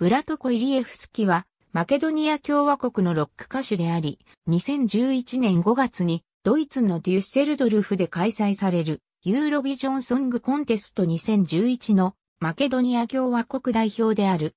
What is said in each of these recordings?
ブラトコ・イリエフスキは、マケドニア共和国のロック歌手であり、2011年5月にドイツのデュッセルドルフで開催されるユーロビジョンソングコンテスト2011のマケドニア共和国代表である。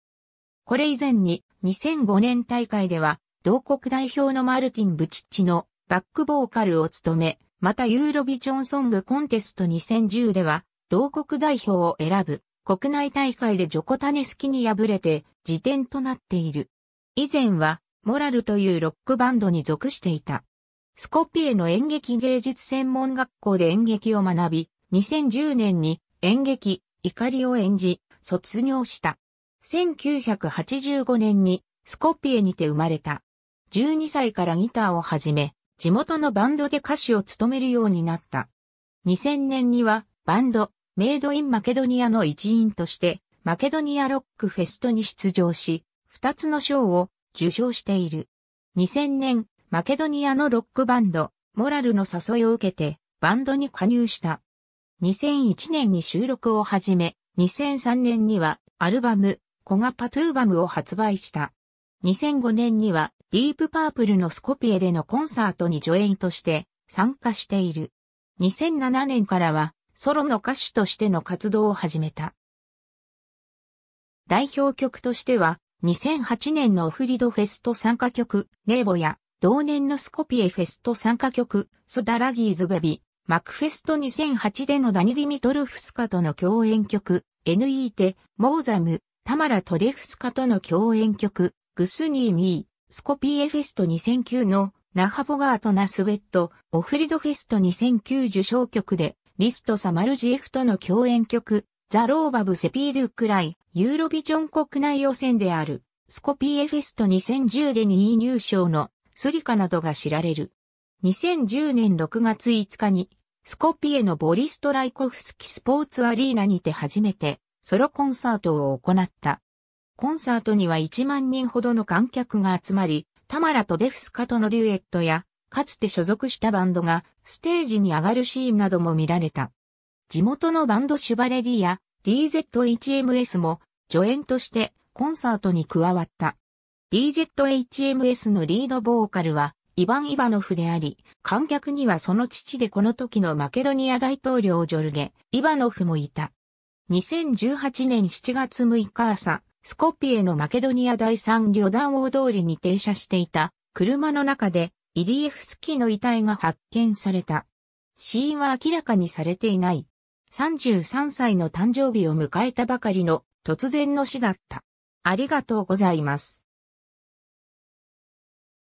これ以前に2005年大会では同国代表のマルティン・ブチッチのバックボーカルを務め、またユーロビジョンソングコンテスト2010では同国代表を選ぶ国内大会でジョコタネスキに敗れて辞典となっている。以前は、モラルというロックバンドに属していた。スコピエの演劇芸術専門学校で演劇を学び、2010年に演劇、怒りを演じ、卒業した。1985年にスコピエにて生まれた。12歳からギターを始め、地元のバンドで歌手を務めるようになった。2000年にはバンド、メイドインマケドニアの一員としてマケドニアロックフェストに出場し、2つの賞を受賞している。2000年、マケドニアのロックバンド、モラルの誘いを受けて、バンドに加入した。2001年に収録を始め、2003年にはアルバム、コガパトゥーバムを発売した。2005年にはディープパープルのスコピエでのコンサートに助演として参加している。2007年からはソロの歌手としての活動を始めた。代表曲としては、2008年のオフリドフェスト参加曲、ネーボや、同年のスコピエフェスト参加曲、ソダラギーズベビ、マクフェスト2008でのダニディミトルフスカとの共演曲、NE テ、モーザム、タマラ・トレフスカとの共演曲、グスニー・ミー、スコピエフェスト2009のナハボガートナスウェット、オフリドフェスト2009受賞曲で、リスト・サマルジエフとの共演曲、ザ・ローバブ・セピードゥクライ、ユーロビジョン国内予選である、スコピエフェスト2010で2位入賞のスリカなどが知られる。2010年6月5日に、スコピエのボリストライコフスキスポーツアリーナにて初めてソロコンサートを行った。コンサートには1万人ほどの観客が集まり、タマラとデフスカとのデュエットや、かつて所属したバンドがステージに上がるシーンなども見られた。地元のバンドシュバレリや DZ-HMS も助演としてコンサートに加わった。DZ-HMS のリードボーカルはイヴァン・イバノフであり、観客にはその父でこの時のマケドニア大統領ジョルゲ・イバノフもいた。2018年7月6日朝、スコピエのマケドニア第3旅団大通りに停車していた車の中でイリエフスキーの遺体が発見された。死因は明らかにされていない。33歳の誕生日を迎えたばかりの突然の死だった。ありがとうございます。